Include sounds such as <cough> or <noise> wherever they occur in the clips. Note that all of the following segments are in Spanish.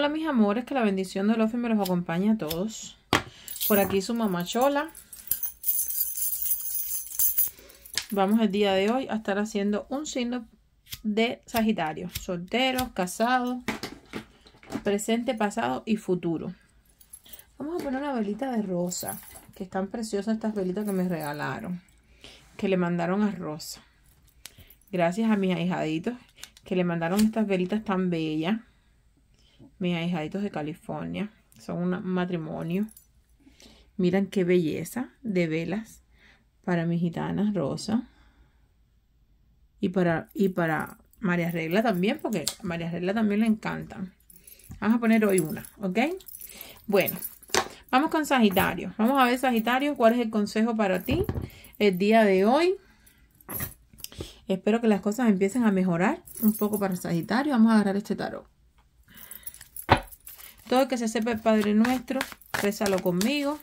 hola mis amores, que la bendición de Lofi me los acompañe a todos. Por aquí su mamá Chola. Vamos el día de hoy a estar haciendo un signo de Sagitario. Solteros, casados, presente, pasado y futuro. Vamos a poner una velita de rosa, que tan preciosa estas velitas que me regalaron, que le mandaron a Rosa. Gracias a mis ahijaditos que le mandaron estas velitas tan bellas mis ahijaditos de California. Son un matrimonio. Miran qué belleza de velas para mi gitana Rosa. Y para, y para María Regla también, porque a María Regla también le encantan. Vamos a poner hoy una, ¿ok? Bueno, vamos con Sagitario. Vamos a ver, Sagitario, cuál es el consejo para ti el día de hoy. Espero que las cosas empiecen a mejorar un poco para Sagitario. Vamos a agarrar este tarot. Todo el que se sepa Padre nuestro, rézalo conmigo.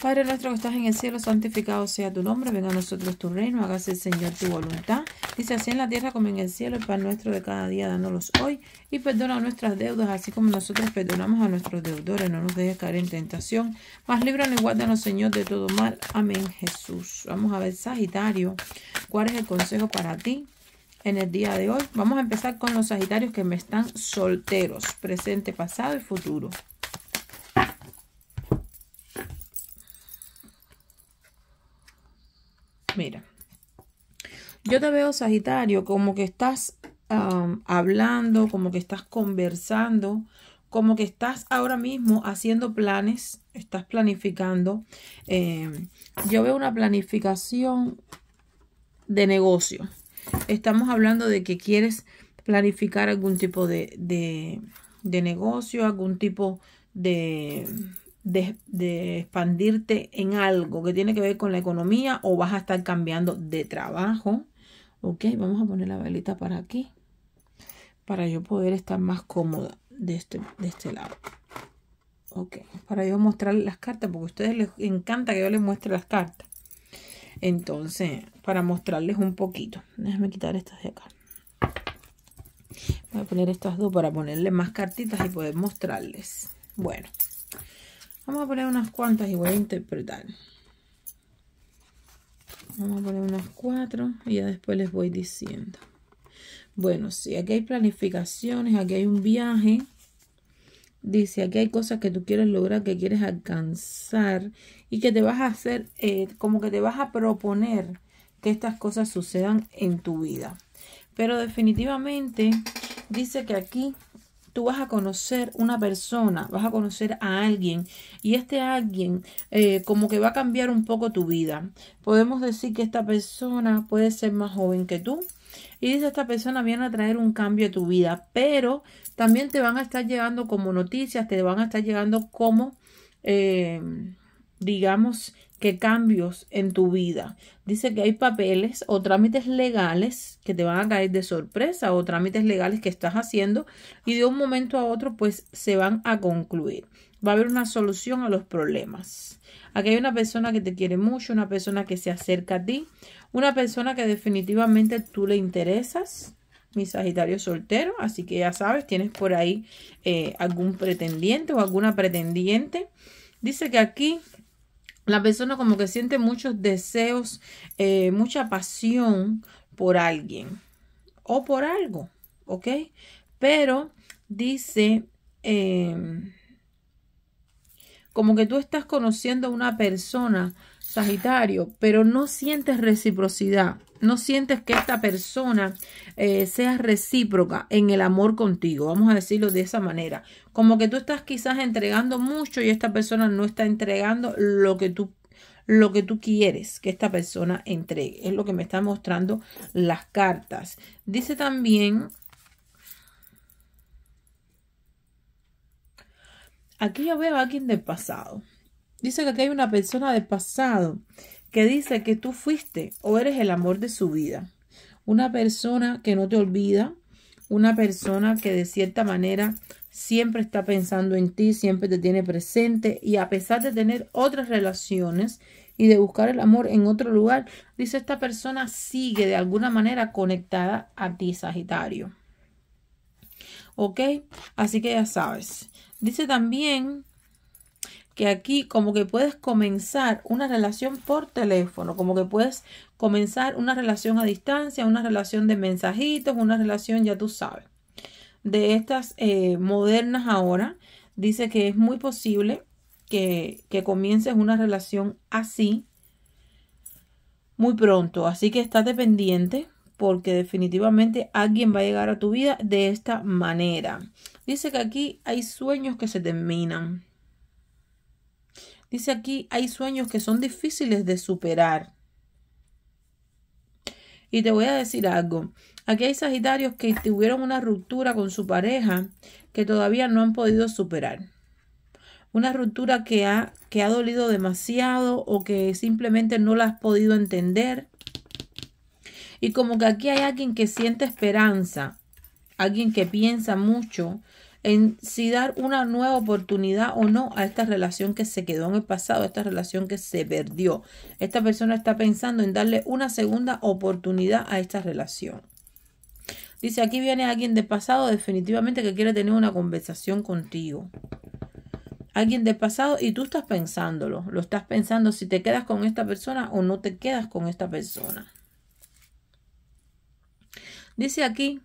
Padre nuestro que estás en el cielo, santificado sea tu nombre, venga a nosotros tu reino, hágase el Señor tu voluntad. Dice así en la tierra como en el cielo, el pan nuestro de cada día, dándolos hoy, y perdona nuestras deudas, así como nosotros perdonamos a nuestros deudores, no nos dejes caer en tentación, mas líbranos y guárdanos, Señor, de todo mal. Amén, Jesús. Vamos a ver, Sagitario, ¿cuál es el consejo para ti? en el día de hoy. Vamos a empezar con los Sagitarios que me están solteros, presente, pasado y futuro. Mira, yo te veo Sagitario como que estás um, hablando, como que estás conversando, como que estás ahora mismo haciendo planes, estás planificando. Eh, yo veo una planificación de negocio Estamos hablando de que quieres planificar algún tipo de, de, de negocio, algún tipo de, de, expandirte en algo que tiene que ver con la economía o vas a estar cambiando de trabajo. Ok, vamos a poner la velita para aquí, para yo poder estar más cómoda de este, de este lado. Ok, para yo mostrar las cartas, porque a ustedes les encanta que yo les muestre las cartas. Entonces, para mostrarles un poquito. Déjame quitar estas de acá. Voy a poner estas dos para ponerle más cartitas y poder mostrarles. Bueno, vamos a poner unas cuantas y voy a interpretar. Vamos a poner unas cuatro y ya después les voy diciendo. Bueno, Si aquí hay planificaciones, aquí hay un viaje. Dice, aquí hay cosas que tú quieres lograr, que quieres alcanzar y que te vas a hacer, eh, como que te vas a proponer que estas cosas sucedan en tu vida. Pero definitivamente dice que aquí tú vas a conocer una persona, vas a conocer a alguien y este alguien eh, como que va a cambiar un poco tu vida. Podemos decir que esta persona puede ser más joven que tú y dice esta persona viene a traer un cambio a tu vida, pero también te van a estar llegando como noticias, te van a estar llegando como, eh, digamos, cambios en tu vida. Dice que hay papeles o trámites legales que te van a caer de sorpresa o trámites legales que estás haciendo y de un momento a otro pues se van a concluir. Va a haber una solución a los problemas. Aquí hay una persona que te quiere mucho, una persona que se acerca a ti, una persona que definitivamente tú le interesas, mi Sagitario soltero, así que ya sabes, tienes por ahí eh, algún pretendiente o alguna pretendiente. Dice que aquí la persona como que siente muchos deseos, eh, mucha pasión por alguien o por algo, ¿ok? Pero dice, em, como que tú estás conociendo a una persona Sagitario, pero no sientes reciprocidad, no sientes que esta persona eh, sea recíproca en el amor contigo, vamos a decirlo de esa manera, como que tú estás quizás entregando mucho y esta persona no está entregando lo que tú lo que tú quieres que esta persona entregue, es lo que me están mostrando las cartas. Dice también Aquí yo veo a alguien del pasado Dice que aquí hay una persona del pasado que dice que tú fuiste o eres el amor de su vida. Una persona que no te olvida, una persona que de cierta manera siempre está pensando en ti, siempre te tiene presente y a pesar de tener otras relaciones y de buscar el amor en otro lugar, dice esta persona sigue de alguna manera conectada a ti, Sagitario. ¿Ok? Así que ya sabes. Dice también que aquí como que puedes comenzar una relación por teléfono, como que puedes comenzar una relación a distancia, una relación de mensajitos, una relación, ya tú sabes, de estas eh, modernas ahora. Dice que es muy posible que, que comiences una relación así muy pronto. Así que estate pendiente porque definitivamente alguien va a llegar a tu vida de esta manera. Dice que aquí hay sueños que se terminan Dice aquí, hay sueños que son difíciles de superar. Y te voy a decir algo. Aquí hay Sagitarios que tuvieron una ruptura con su pareja que todavía no han podido superar. Una ruptura que ha, que ha dolido demasiado o que simplemente no la has podido entender. Y como que aquí hay alguien que siente esperanza, alguien que piensa mucho, en si dar una nueva oportunidad o no a esta relación que se quedó en el pasado, esta relación que se perdió. Esta persona está pensando en darle una segunda oportunidad a esta relación. Dice, aquí viene alguien de pasado definitivamente que quiere tener una conversación contigo. Alguien de pasado y tú estás pensándolo. Lo estás pensando si te quedas con esta persona o no te quedas con esta persona. Dice aquí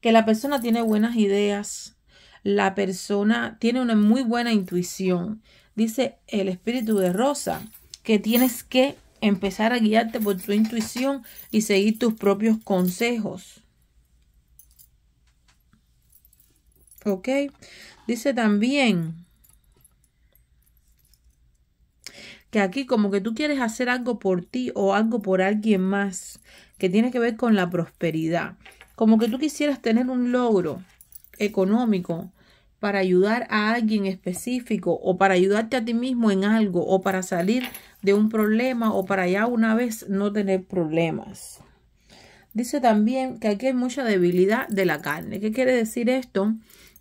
que la persona tiene buenas ideas, la persona tiene una muy buena intuición. Dice el espíritu de Rosa que tienes que empezar a guiarte por tu intuición y seguir tus propios consejos. ¿Ok? Dice también que aquí como que tú quieres hacer algo por ti o algo por alguien más que tiene que ver con la prosperidad. Como que tú quisieras tener un logro económico para ayudar a alguien específico o para ayudarte a ti mismo en algo o para salir de un problema o para ya una vez no tener problemas. Dice también que aquí hay mucha debilidad de la carne. ¿Qué quiere decir esto?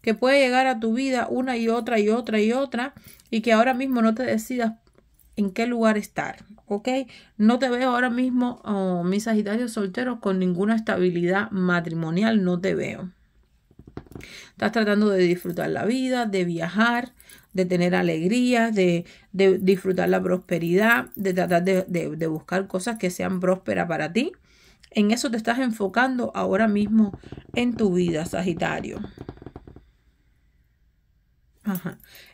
Que puede llegar a tu vida una y otra y otra y otra y que ahora mismo no te decidas en qué lugar estar, ¿ok? No te veo ahora mismo, oh, mis Sagitarios solteros, con ninguna estabilidad matrimonial, no te veo. Estás tratando de disfrutar la vida, de viajar, de tener alegrías, de, disfrutar la prosperidad, de tratar de, buscar cosas que sean prósperas para ti. En eso te estás enfocando ahora mismo en tu vida, Sagitario.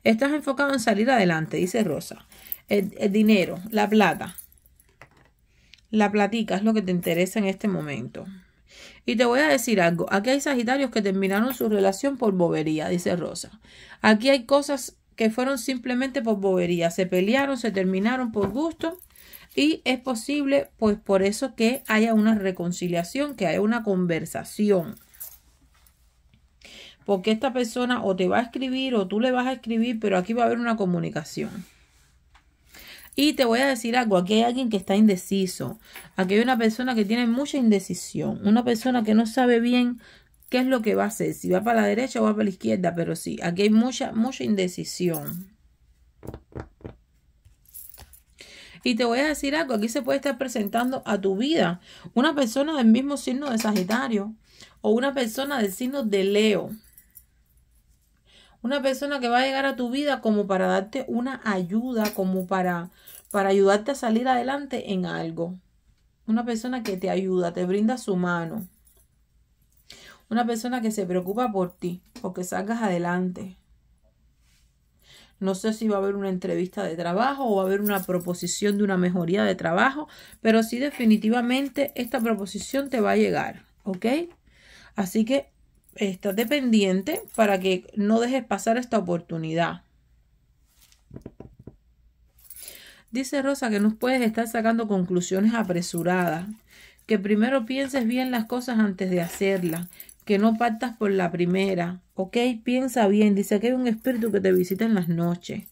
Estás enfocado en salir adelante, dice Rosa. El, el, dinero, la plata. La platica es lo que te interesa en este momento. Y te voy a decir algo, aquí hay Sagitarios que terminaron su relación por bobería, dice Rosa. Aquí hay cosas que fueron simplemente por bobería, se pelearon, se terminaron por gusto y es posible pues por eso que haya una reconciliación, que haya una conversación. Porque esta persona o te va a escribir o tú le vas a escribir, pero aquí va a haber una comunicación. Y te voy a decir algo, aquí hay alguien que está indeciso, aquí hay una persona que tiene mucha indecisión, una persona que no sabe bien qué es lo que va a hacer, si va para la derecha o va para la izquierda, pero sí, aquí hay mucha, mucha indecisión. Y te voy a decir algo, aquí se puede estar presentando a tu vida una persona del mismo signo de Sagitario o una persona del signo de Leo. Una persona que va a llegar a tu vida como para darte una ayuda, como para para ayudarte a salir adelante en algo. Una persona que te ayuda, te brinda su mano. Una persona que se preocupa por ti, o que salgas adelante. No sé si va a haber una entrevista de trabajo o va a haber una proposición de una mejoría de trabajo, pero sí definitivamente esta proposición te va a llegar, ¿ok? Así que estate pendiente para que no dejes pasar esta oportunidad. Dice Rosa que no puedes estar sacando conclusiones apresuradas, que primero pienses bien las cosas antes de hacerlas, que no partas por la primera, ¿ok? Piensa bien, dice que hay un espíritu que te visita en las noches,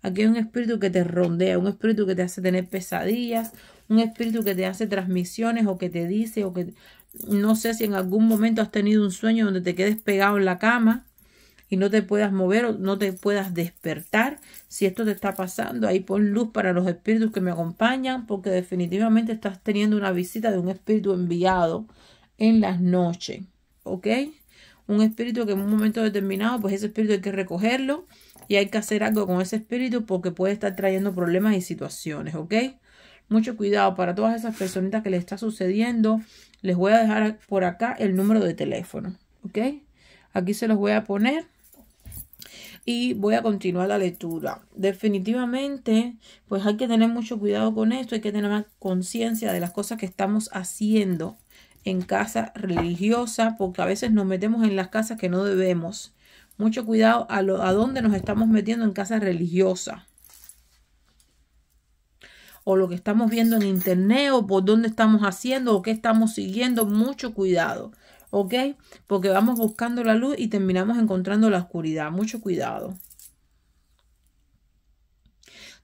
aquí hay un espíritu que te rondea, un espíritu que te hace tener pesadillas, un espíritu que te hace transmisiones o que te dice o que no sé si en algún momento has tenido un sueño donde te quedes pegado en la cama y no te puedas mover o no te puedas despertar. Si esto te está pasando, ahí pon luz para los espíritus que me acompañan, porque definitivamente estás teniendo una visita de un espíritu enviado en las noches, ¿ok? Un espíritu que en un momento determinado, pues ese espíritu hay que recogerlo y hay que hacer algo con ese espíritu porque puede estar trayendo problemas y situaciones, ¿ok? Mucho cuidado para todas esas personitas que le está sucediendo. Les voy a dejar por acá el número de teléfono, ¿ok? Aquí se los voy a poner y voy a continuar la lectura. Definitivamente, pues hay que tener mucho cuidado con esto, hay que tener más conciencia de las cosas que estamos haciendo en casa religiosa, porque a veces nos metemos en las casas que no debemos. Mucho cuidado a, lo, a dónde nos estamos metiendo en casa religiosa. O lo que estamos viendo en internet, o por dónde estamos haciendo, o qué estamos siguiendo. Mucho cuidado. ¿ok? Porque vamos buscando la luz y terminamos encontrando la oscuridad. Mucho cuidado.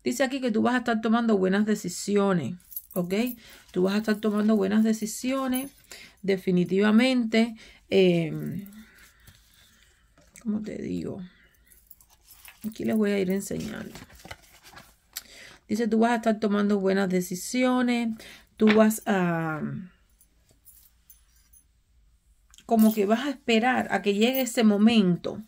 Dice aquí que tú vas a estar tomando buenas decisiones, ¿ok? Tú vas a estar tomando buenas decisiones, definitivamente. Em, ¿Cómo te digo? Aquí les voy a ir enseñando. Dice, tú vas a estar tomando buenas decisiones, tú vas a como que vas a esperar a que llegue ese momento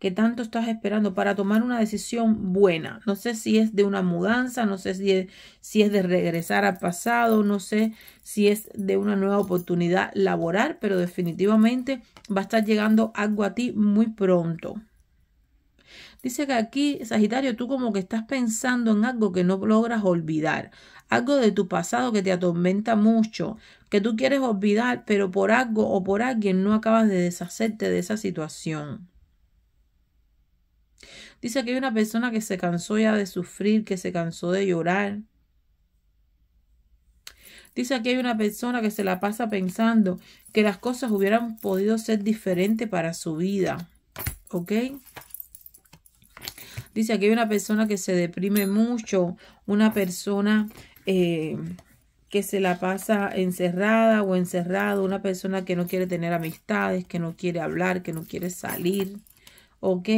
que tanto estás esperando para tomar una decisión buena. No sé si es de una mudanza, no sé si es, si es de regresar al pasado, no sé si es de una nueva oportunidad laboral, pero definitivamente va a estar llegando algo a ti muy pronto. Dice que aquí, Sagitario, tú como que estás pensando en algo que no logras olvidar, algo de tu pasado que te atormenta mucho, que tú quieres olvidar, pero por algo o por alguien no acabas de deshacerte de esa situación. Dice que hay una persona que se cansó ya de sufrir, que se cansó de llorar. Dice que hay una persona que se la pasa pensando que las cosas hubieran podido ser diferentes para su vida. ¿Ok? Dice que hay una persona que se deprime mucho, una persona eh, que se la pasa encerrada o encerrado, una persona que no quiere tener amistades, que no quiere hablar, que no quiere salir, ¿ok?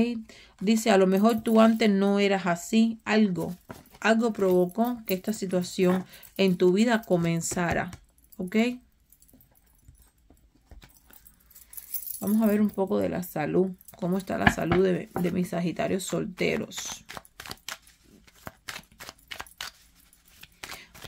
Dice, a lo mejor tú antes no eras así, algo, algo provocó que esta situación en tu vida comenzara, ¿ok? Vamos a ver un poco de la salud, cómo está la salud de, de mis Sagitarios solteros.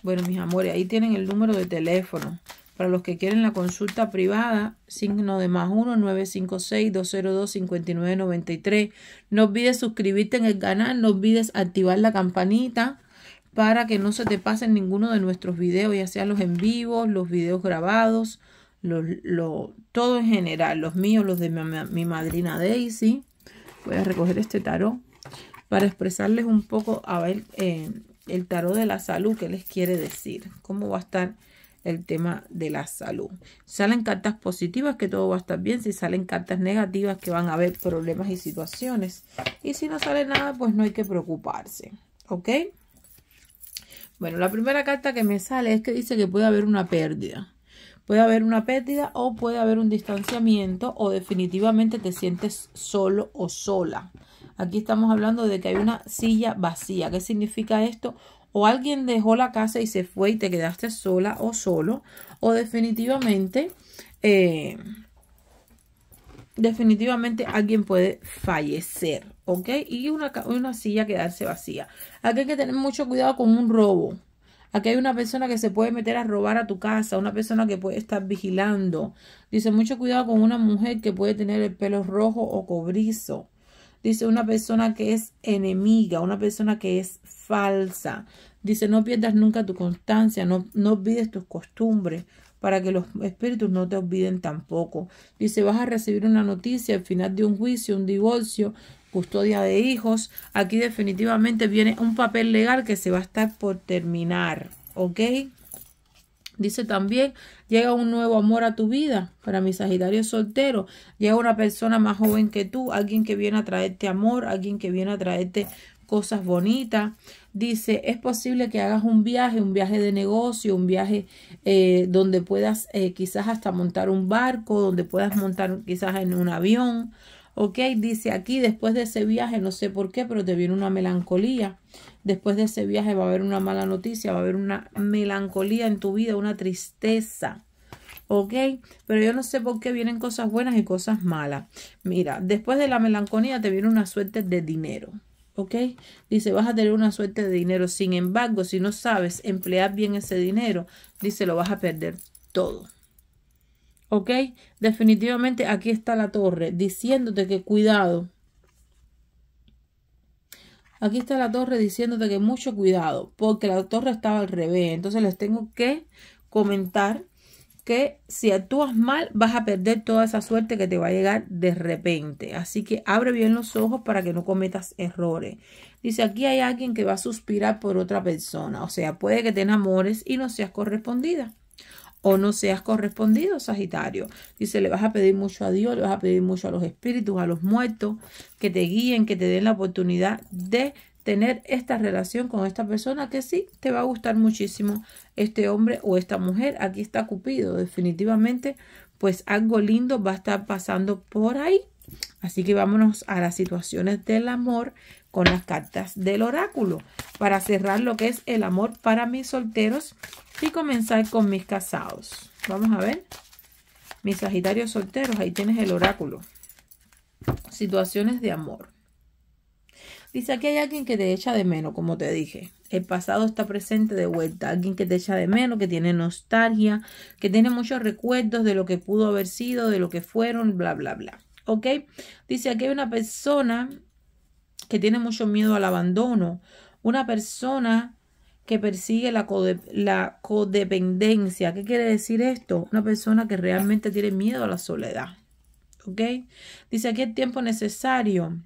Bueno, mis amores, ahí tienen el número de teléfono. Para los que quieren la consulta privada, signo de más 1-956-202-5993. No olvides suscribirte en el canal, no olvides activar la campanita para que no se te pasen ninguno de nuestros videos, ya sean los en vivo, los videos grabados, lo todo en general, los míos, los de mi, madrina Daisy. Voy a recoger este tarot para expresarles un poco, a ver, eh, el tarot de la salud, que les quiere decir? ¿Cómo va a estar el tema de la salud? Salen cartas positivas, que todo va a estar bien. Si salen cartas negativas, que van a haber problemas y situaciones. Y si no sale nada, pues no hay que preocuparse. ¿Ok? Bueno, la primera carta que me sale es que dice que puede haber una pérdida. Puede haber una pérdida o puede haber un distanciamiento o definitivamente te sientes solo o sola. Aquí estamos hablando de que hay una silla vacía. ¿Qué significa esto? O alguien dejó la casa y se fue y te quedaste sola o solo. O definitivamente, eh, definitivamente alguien puede fallecer. ¿Ok? Y una, una silla quedarse vacía. Aquí hay que tener mucho cuidado con un robo Aquí hay una persona que se puede meter a robar a tu casa, una persona que puede estar vigilando. Dice, mucho cuidado con una mujer que puede tener el pelo rojo o cobrizo. Dice, una persona que es enemiga, una persona que es falsa. Dice, no pierdas nunca tu constancia, no, olvides tus costumbres para que los espíritus no te olviden tampoco. Dice, vas a recibir una noticia al final de un juicio, un divorcio, custodia de hijos. Aquí definitivamente viene un papel legal que se va a estar por terminar, ¿ok? Dice también, llega un nuevo amor a tu vida. Para mi Sagitario soltero, llega una persona más joven que tú, alguien que viene a traerte amor, alguien que viene a traerte cosas bonitas. Dice, es posible que hagas un viaje, un viaje de negocio, un viaje eh, donde puedas eh, quizás hasta montar un barco, donde puedas montar quizás en un avión. Ok, dice aquí, después de ese viaje, no sé por qué, pero te viene una melancolía. Después de ese viaje va a haber una mala noticia, va a haber una melancolía en tu vida, una tristeza. ¿ok? Pero yo no sé por qué vienen cosas buenas y cosas malas. Mira, después de la melancolía te viene una suerte de dinero, ¿ok? Dice, vas a tener una suerte de dinero. Sin embargo, si no sabes emplear bien ese dinero, dice, lo vas a perder todo. ¿Ok? Definitivamente aquí está la torre diciéndote que cuidado. Aquí está la torre diciéndote que mucho cuidado, porque la torre estaba al revés. Entonces les tengo que comentar que si actúas mal vas a perder toda esa suerte que te va a llegar de repente. Así que abre bien los ojos para que no cometas errores. Dice, aquí hay alguien que va a suspirar por otra persona. O sea, puede que te enamores y no seas correspondida o no seas correspondido, Sagitario. Dice, le vas a pedir mucho a Dios, le vas a pedir mucho a los espíritus, a los muertos, que te guíen, que te den la oportunidad de tener esta relación con esta persona que sí te va a gustar muchísimo este hombre o esta mujer. Aquí está Cupido, definitivamente, pues algo lindo va a estar pasando por ahí. Así que vámonos a las situaciones del amor con las cartas del oráculo para cerrar lo que es el amor para mis solteros y comenzar con mis casados. Vamos a ver. Mis Sagitarios solteros, ahí tienes el oráculo. Situaciones de amor. Dice aquí hay alguien que te echa de menos, como te dije. El pasado está presente de vuelta. Alguien que te echa de menos, que tiene nostalgia, que tiene muchos recuerdos de lo que pudo haber sido, de lo que fueron, bla, bla, bla. ¿Ok? Dice aquí hay una persona que tiene mucho miedo al abandono. Una persona que persigue la, la codependencia. ¿Qué quiere decir esto? Una persona que realmente tiene miedo a la soledad. ¿Ok? Dice aquí el tiempo necesario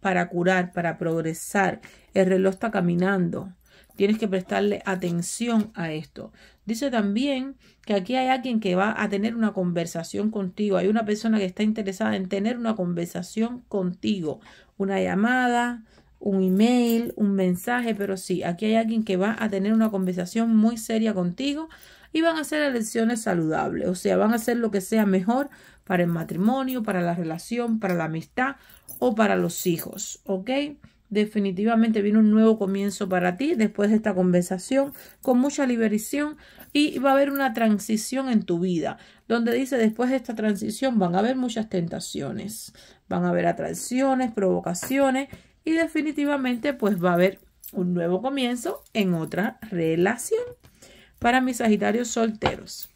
para curar, para progresar. El reloj está caminando. Tienes que prestarle atención a esto. Dice también que aquí hay alguien que va a tener una conversación contigo. Hay una persona que está interesada en tener una conversación contigo. Una llamada, un email, un mensaje, pero sí, aquí hay alguien que va a tener una conversación muy seria contigo y van a hacer elecciones saludables, o sea, van a hacer lo que sea mejor para el matrimonio, para la relación, para la amistad o para los hijos, ¿ok? Definitivamente viene un nuevo comienzo para ti después de esta conversación con mucha liberación y va a haber una transición en tu vida, donde dice después de esta transición van a haber muchas tentaciones, van a haber atracciones, provocaciones y definitivamente pues va a haber un nuevo comienzo en otra relación para mis Sagitarios solteros.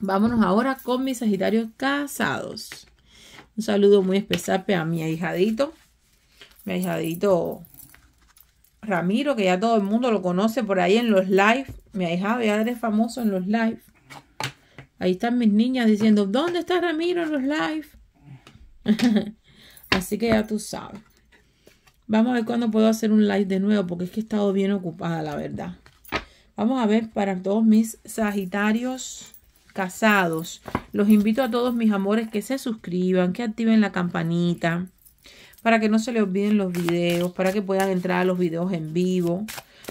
Vámonos ahora con mis Sagitarios casados. Un saludo muy especial pues, a mi ahijadito, mi ahijadito Ramiro, que ya todo el mundo lo conoce por ahí en los live. Mi ahijado ya eres famoso en los live. Ahí están mis niñas diciendo, ¿dónde está Ramiro en los live? <laughs> Así que ya tú sabes. Vamos a ver cuándo puedo hacer un live de nuevo, porque es que he estado bien ocupada, la verdad. Vamos a ver para todos mis Sagitarios casados. Los invito a todos mis amores que se suscriban, que activen la campanita, para que no se les olviden los videos, para que puedan entrar a los videos en vivo.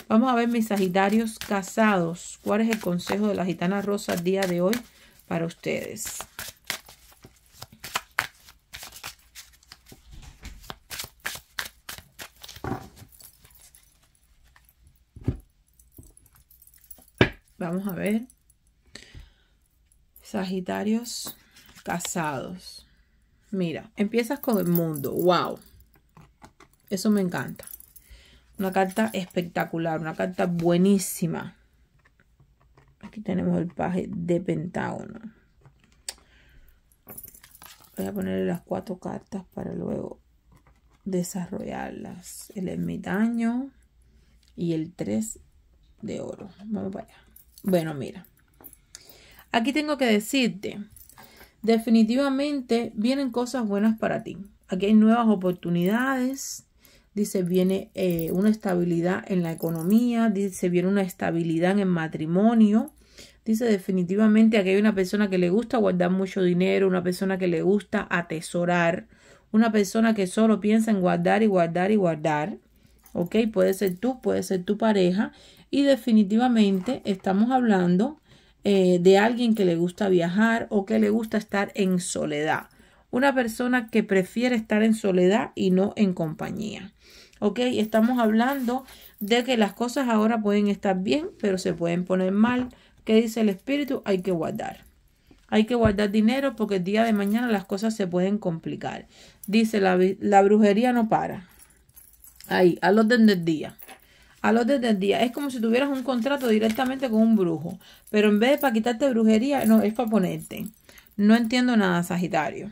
Vamos a ver mis Sagitarios casados. ¿Cuál es el consejo de la gitana rosa el día de hoy para ustedes? Vamos a ver. Sagitarios casados. Mira, empiezas con el mundo. ¡Wow! Eso me encanta. Una carta espectacular, una carta buenísima. Aquí tenemos el paje de Pentágono. Voy a ponerle las cuatro cartas para luego desarrollarlas. El ermitaño y el 3 de oro. Vamos para allá. Bueno, mira. Aquí tengo que decirte, definitivamente vienen cosas buenas para ti. Aquí hay nuevas oportunidades. Dice, viene eh, una estabilidad en la economía. Dice, viene una estabilidad en el matrimonio. Dice, definitivamente aquí hay una persona que le gusta guardar mucho dinero, una persona que le gusta atesorar, una persona que solo piensa en guardar y guardar y guardar. ¿Ok? Puede ser tú, puede ser tu pareja. Y definitivamente estamos hablando eh, de alguien que le gusta viajar o que le gusta estar en soledad. Una persona que prefiere estar en soledad y no en compañía. ¿Ok? Estamos hablando de que las cosas ahora pueden estar bien, pero se pueden poner mal. ¿Qué dice el espíritu? Hay que guardar. Hay que guardar dinero porque el día de mañana las cosas se pueden complicar. Dice, la, la brujería no para. Ahí, al orden del día los orden del día. Es como si tuvieras un contrato directamente con un brujo, pero en vez de para quitarte brujería, no, es para ponerte. No entiendo nada, Sagitario.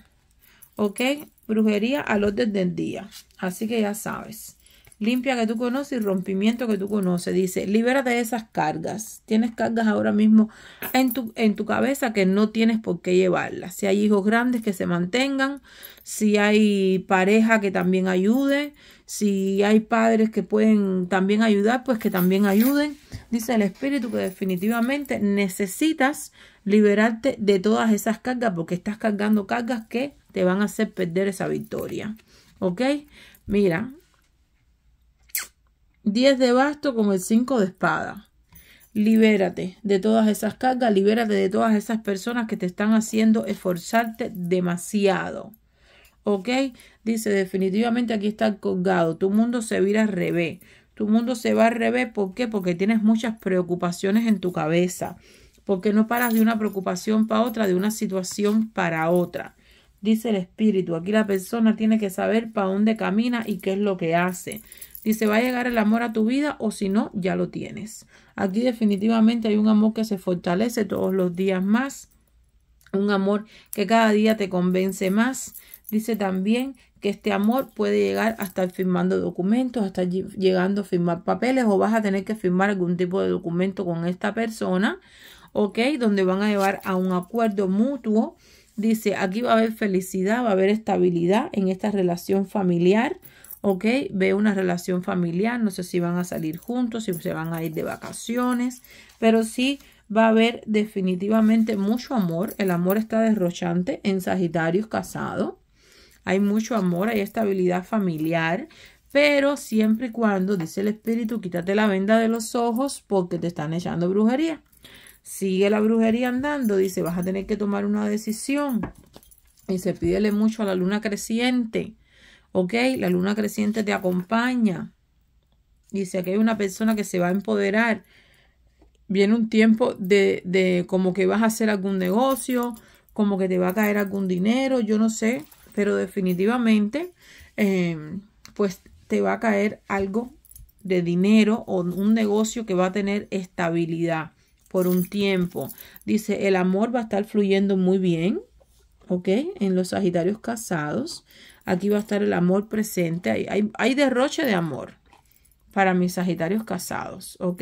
¿Ok? Brujería al orden del día. Así que ya sabes limpia que tú conoces y rompimiento que tú conoces. Dice, libérate de esas cargas. Tienes cargas ahora mismo en tu, en tu cabeza que no tienes por qué llevarlas. Si hay hijos grandes que se mantengan, si hay pareja que también ayude, si hay padres que pueden también ayudar, pues que también ayuden. Dice el Espíritu que definitivamente necesitas liberarte de todas esas cargas porque estás cargando cargas que te van a hacer perder esa victoria. ¿Ok? Mira, 10 de basto como el 5 de espada. Libérate de todas esas cargas, libérate de todas esas personas que te están haciendo esforzarte demasiado. ¿Ok? Dice, definitivamente aquí está colgado. Tu mundo se vira al revés. Tu mundo se va al revés. ¿Por qué? Porque tienes muchas preocupaciones en tu cabeza. Porque no paras de una preocupación para otra, de una situación para otra. Dice el espíritu. Aquí la persona tiene que saber para dónde camina y qué es lo que hace. Dice, va a llegar el amor a tu vida o si no, ya lo tienes. Aquí definitivamente hay un amor que se fortalece todos los días más. Un amor que cada día te convence más. Dice también que este amor puede llegar hasta firmando documentos, hasta llegando a firmar papeles o vas a tener que firmar algún tipo de documento con esta persona, ¿ok? Donde van a llevar a un acuerdo mutuo. Dice, aquí va a haber felicidad, va a haber estabilidad en esta relación familiar. ¿ok? ve una relación familiar, no sé si van a salir juntos, si se van a ir de vacaciones, pero sí va a haber definitivamente mucho amor. El amor está derrochante en Sagitario, casado. Hay mucho amor, hay estabilidad familiar, pero siempre y cuando, dice el espíritu, quítate la venda de los ojos porque te están echando brujería. Sigue la brujería andando, dice, vas a tener que tomar una decisión. Y se pídele mucho a la luna creciente ¿Ok? La luna creciente te acompaña. Dice que hay una persona que se va a empoderar. Viene un tiempo de, de como que vas a hacer algún negocio, como que te va a caer algún dinero, yo no sé, pero definitivamente em, pues te va a caer algo de dinero o un negocio que va a tener estabilidad por un tiempo. Dice, el amor va a estar fluyendo muy bien, ¿ok? En los Sagitarios casados. Aquí va a estar el amor presente. Hay, hay, derroche de amor para mis Sagitarios casados, ¿ok?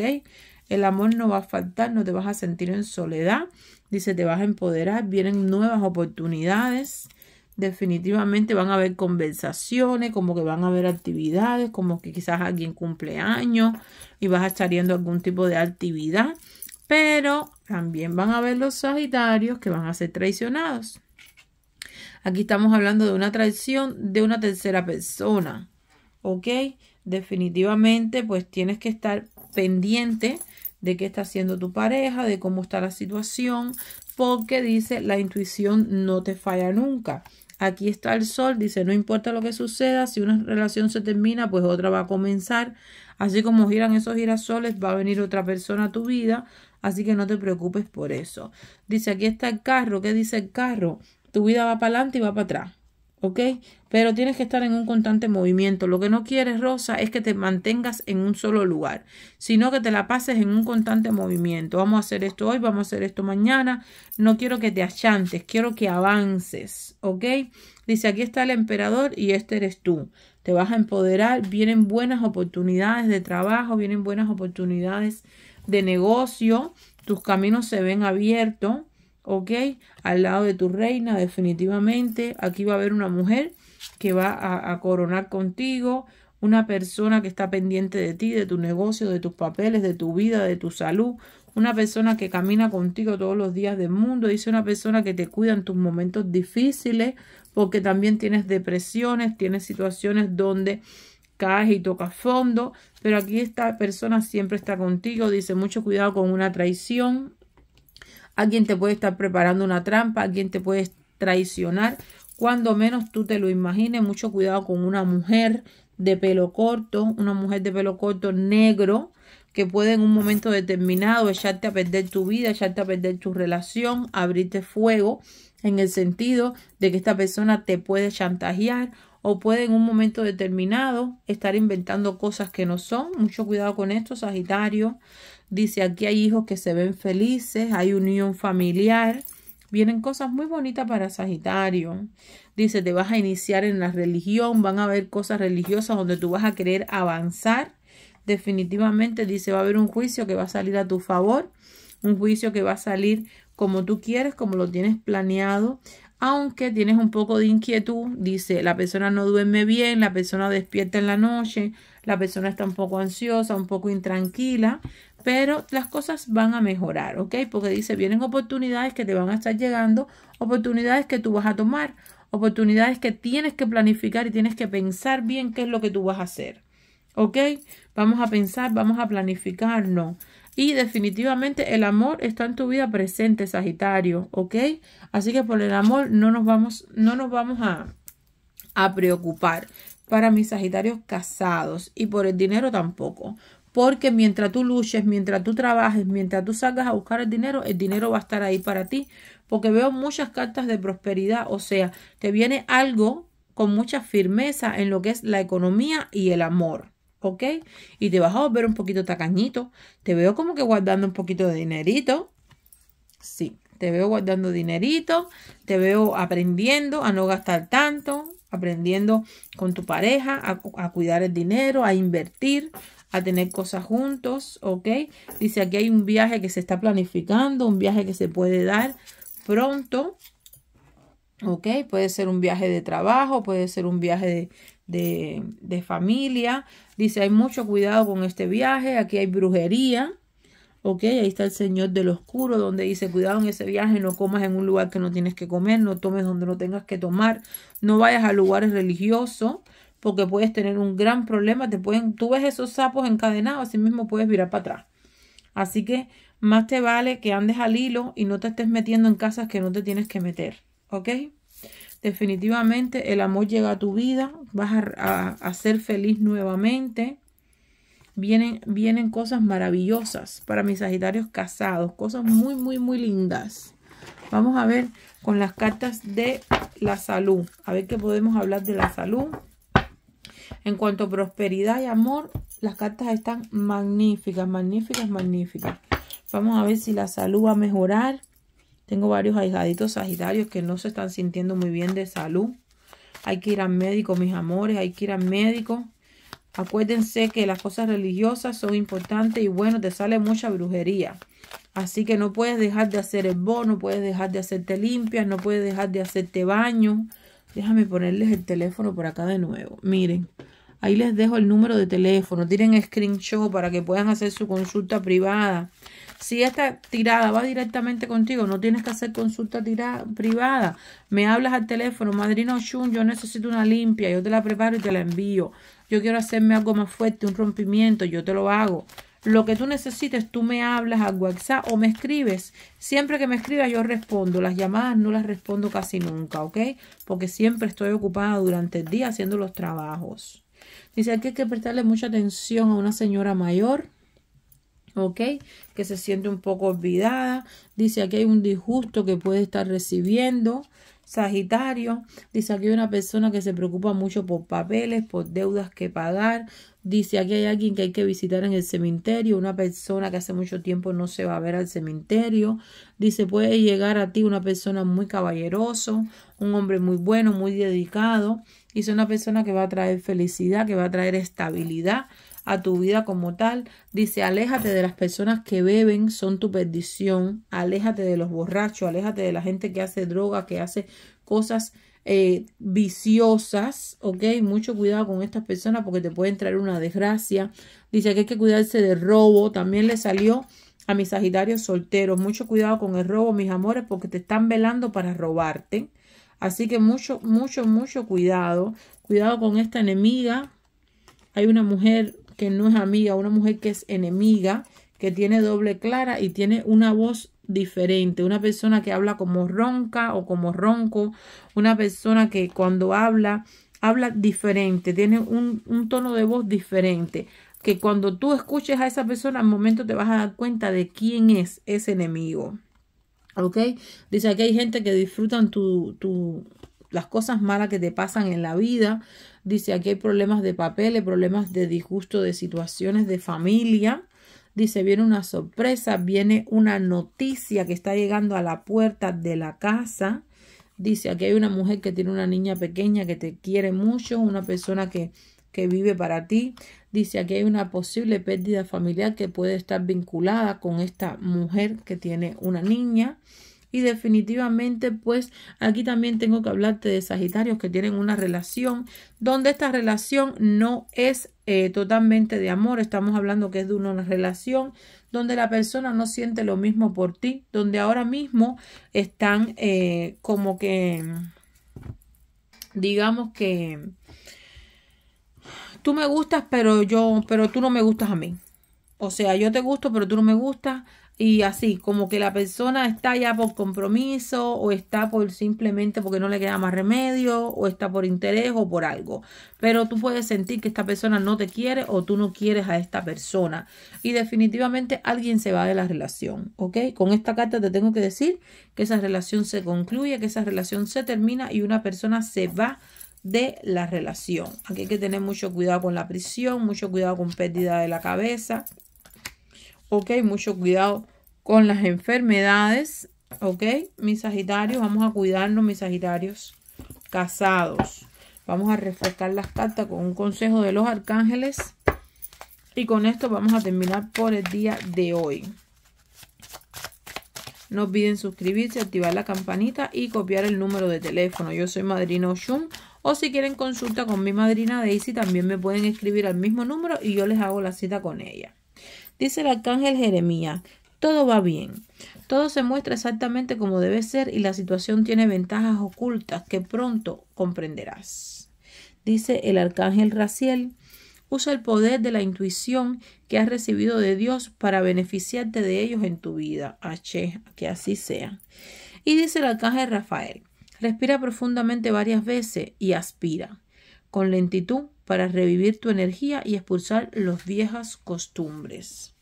El amor no va a faltar, no te vas a sentir en soledad. Dice, te vas a empoderar, vienen nuevas oportunidades. Definitivamente van a haber conversaciones, como que van a haber actividades, como que quizás alguien cumple años y vas a estar yendo a algún tipo de actividad. Pero también van a haber los Sagitarios que van a ser traicionados. Aquí estamos hablando de una traición de una tercera persona. ¿Ok? Definitivamente, pues tienes que estar pendiente de qué está haciendo tu pareja, de cómo está la situación, porque dice la intuición no te falla nunca. Aquí está el sol, dice, no importa lo que suceda, si una relación se termina, pues otra va a comenzar. Así como giran esos girasoles, va a venir otra persona a tu vida, así que no te preocupes por eso. Dice, aquí está el carro, ¿qué dice el carro? tu vida va para adelante y va para atrás. ¿Ok? Pero tienes que estar en un constante movimiento. Lo que no quieres, Rosa, es que te mantengas en un solo lugar, sino que te la pases en un constante movimiento. Vamos a hacer esto hoy, vamos a hacer esto mañana. No quiero que te achantes, quiero que avances. ¿Ok? Dice, aquí está el emperador y este eres tú. Te vas a empoderar, vienen buenas oportunidades de trabajo, vienen buenas oportunidades de negocio, tus caminos se ven abiertos ¿ok? Al lado de tu reina, definitivamente. Aquí va a haber una mujer que va a, coronar contigo, una persona que está pendiente de ti, de tu negocio, de tus papeles, de tu vida, de tu salud. Una persona que camina contigo todos los días del mundo, dice una persona que te cuida en tus momentos difíciles, porque también tienes depresiones, tienes situaciones donde caes y tocas fondo, pero aquí esta persona siempre está contigo, dice mucho cuidado con una traición, Alguien te puede estar preparando una trampa, alguien te puede traicionar. Cuando menos tú te lo imagines, mucho cuidado con una mujer de pelo corto, una mujer de pelo corto negro que puede en un momento determinado echarte a perder tu vida, echarte a perder tu relación, abrirte fuego en el sentido de que esta persona te puede chantajear o puede en un momento determinado estar inventando cosas que no son. Mucho cuidado con esto, Sagitario. Dice, aquí hay hijos que se ven felices, hay unión familiar. Vienen cosas muy bonitas para Sagitario. Dice, te vas a iniciar en la religión, van a haber cosas religiosas donde tú vas a querer avanzar. Definitivamente, dice, va a haber un juicio que va a salir a tu favor, un juicio que va a salir como tú quieres, como lo tienes planeado. Aunque tienes un poco de inquietud, dice, la persona no duerme bien, la persona despierta en la noche, la persona está un poco ansiosa, un poco intranquila, pero las cosas van a mejorar, ¿ok? Porque dice, vienen oportunidades que te van a estar llegando, oportunidades que tú vas a tomar, oportunidades que tienes que planificar y tienes que pensar bien qué es lo que tú vas a hacer, ¿ok? Vamos a pensar, vamos a planificarnos. Y definitivamente el amor está en tu vida presente, Sagitario, ¿ok? Así que por el amor no nos vamos, no nos vamos a, a preocupar para mis Sagitarios casados y por el dinero tampoco, porque mientras tú luches, mientras tú trabajes, mientras tú salgas a buscar el dinero, el dinero va a estar ahí para ti. Porque veo muchas cartas de prosperidad. O sea, te viene algo con mucha firmeza en lo que es la economía y el amor. ¿Ok? Y te vas a volver un poquito tacañito. Te veo como que guardando un poquito de dinerito. Sí, te veo guardando dinerito. Te veo aprendiendo a no gastar tanto aprendiendo con tu pareja a, a, cuidar el dinero, a invertir, a tener cosas juntos, ¿ok? Dice aquí hay un viaje que se está planificando, un viaje que se puede dar pronto, ¿ok? Puede ser un viaje de trabajo, puede ser un viaje de, familia. Dice, hay mucho cuidado con este viaje, aquí hay brujería. Ok, ahí está el Señor del Oscuro, donde dice, cuidado en ese viaje, no comas en un lugar que no tienes que comer, no tomes donde no tengas que tomar, no vayas a lugares religiosos, porque puedes tener un gran problema, te pueden, tú ves esos sapos encadenados, así mismo puedes virar para atrás. Así que más te vale que andes al hilo y no te estés metiendo en casas que no te tienes que meter, ¿ok? Definitivamente el amor llega a tu vida, vas a, ser feliz nuevamente. Vienen, vienen cosas maravillosas para mis Sagitarios casados, cosas muy, muy, muy lindas. Vamos a ver con las cartas de la salud, a ver qué podemos hablar de la salud. En cuanto a prosperidad y amor, las cartas están magníficas, magníficas, magníficas. Vamos a ver si la salud va a mejorar. Tengo varios ahijaditos sagitarios que no se están sintiendo muy bien de salud. Hay que ir al médico, mis amores, hay que ir al médico. Acuérdense que las cosas religiosas son importantes y bueno, te sale mucha brujería. Así que no puedes dejar de hacer el bono, no puedes dejar de hacerte limpias, no puedes dejar de hacerte baño, Déjame ponerles el teléfono por acá de nuevo. Miren, ahí les dejo el número de teléfono. Tiren screenshot para que puedan hacer su consulta privada. Si esta tirada va directamente contigo, no tienes que hacer consulta tirada, privada. Me hablas al teléfono, madrina Oshun, yo necesito una limpia, yo te la preparo y te la envío. Yo quiero hacerme algo más fuerte, un rompimiento, yo te lo hago. Lo que tú necesites, tú me hablas a WhatsApp o me escribes. Siempre que me escribas, yo respondo. Las llamadas no las respondo casi nunca, ¿ok? Porque siempre estoy ocupada durante el día haciendo los trabajos. Dice aquí hay que prestarle mucha atención a una señora mayor, ¿ok? Que se siente un poco olvidada. Dice aquí hay un disgusto que puede estar recibiendo. Sagitario, dice aquí hay una persona que se preocupa mucho por papeles, por deudas que pagar. Dice aquí hay alguien que hay que visitar en el cementerio, una persona que hace mucho tiempo no se va a ver al cementerio. Dice puede llegar a ti una persona muy caballeroso, un hombre muy bueno, muy dedicado. Dice una persona que va a traer felicidad, que va a traer estabilidad a tu vida como tal. Dice, aléjate de las personas que beben, son tu perdición, aléjate de los borrachos, aléjate de la gente que hace droga, que hace cosas eh, viciosas, ¿ok? Mucho cuidado con estas personas porque te pueden traer una desgracia. Dice que hay que cuidarse de robo, también le salió a mis Sagitarios solteros. Mucho cuidado con el robo, mis amores, porque te están velando para robarte. Así que mucho, mucho, mucho cuidado. Cuidado con esta enemiga. Hay una mujer que no es amiga, una mujer que es enemiga, que tiene doble clara y tiene una voz diferente, una persona que habla como ronca o como ronco, una persona que cuando habla, habla diferente, tiene un, tono de voz diferente, que cuando tú escuches a esa persona al momento te vas a dar cuenta de quién es ese enemigo. ¿Ok? Dice aquí hay gente que disfrutan las cosas malas que te pasan en la vida, Dice, aquí hay problemas de papeles, problemas de disgusto, de situaciones de familia. Dice, viene una sorpresa, viene una noticia que está llegando a la puerta de la casa. Dice, aquí hay una mujer que tiene una niña pequeña que te quiere mucho, una persona que, que vive para ti. Dice, aquí hay una posible pérdida familiar que puede estar vinculada con esta mujer que tiene una niña. Y definitivamente, pues aquí también tengo que hablarte de Sagitarios que tienen una relación donde esta relación no es eh, totalmente de amor, estamos hablando que es de una relación donde la persona no siente lo mismo por ti, donde ahora mismo están eh, como que, digamos que tú me gustas, pero yo, pero tú no me gustas a mí. O sea, yo te gusto, pero tú no me gustas y así, como que la persona está ya por compromiso o está por simplemente porque no le queda más remedio o está por interés o por algo. Pero tú puedes sentir que esta persona no te quiere o tú no quieres a esta persona. Y definitivamente alguien se va de la relación, ¿ok? Con esta carta te tengo que decir que esa relación se concluye, que esa relación se termina y una persona se va de la relación. Aquí hay que tener mucho cuidado con la prisión, mucho cuidado con pérdida de la cabeza, ¿ok? Mucho cuidado con las enfermedades, ¿ok? Mis Sagitarios, vamos a cuidarnos, mis Sagitarios casados. Vamos a refrescar las cartas con un consejo de los arcángeles. Y con esto vamos a terminar por el día de hoy. No olviden suscribirse, activar la campanita y copiar el número de teléfono. Yo soy Madrina Oshun. O si quieren consulta con mi madrina Daisy, también me pueden escribir al mismo número y yo les hago la cita con ella. Dice el arcángel Jeremías, todo va bien. Todo se muestra exactamente como debe ser y la situación tiene ventajas ocultas que pronto comprenderás. Dice el arcángel Raciel, usa el poder de la intuición que has recibido de Dios para beneficiarte de ellos en tu vida. H, que así sea. Y dice el arcángel Rafael, respira profundamente varias veces y aspira. Con lentitud para revivir tu energía y expulsar las viejas costumbres.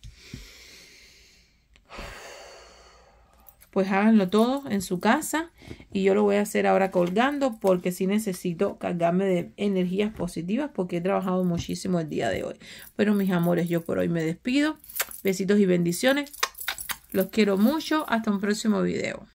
Pues háganlo todo en su casa y yo lo voy a hacer ahora colgando porque si necesito cargarme de energías positivas porque he trabajado muchísimo el día de hoy. Pero mis amores, yo por hoy me despido. Besitos y bendiciones. Los quiero mucho. Hasta un próximo video.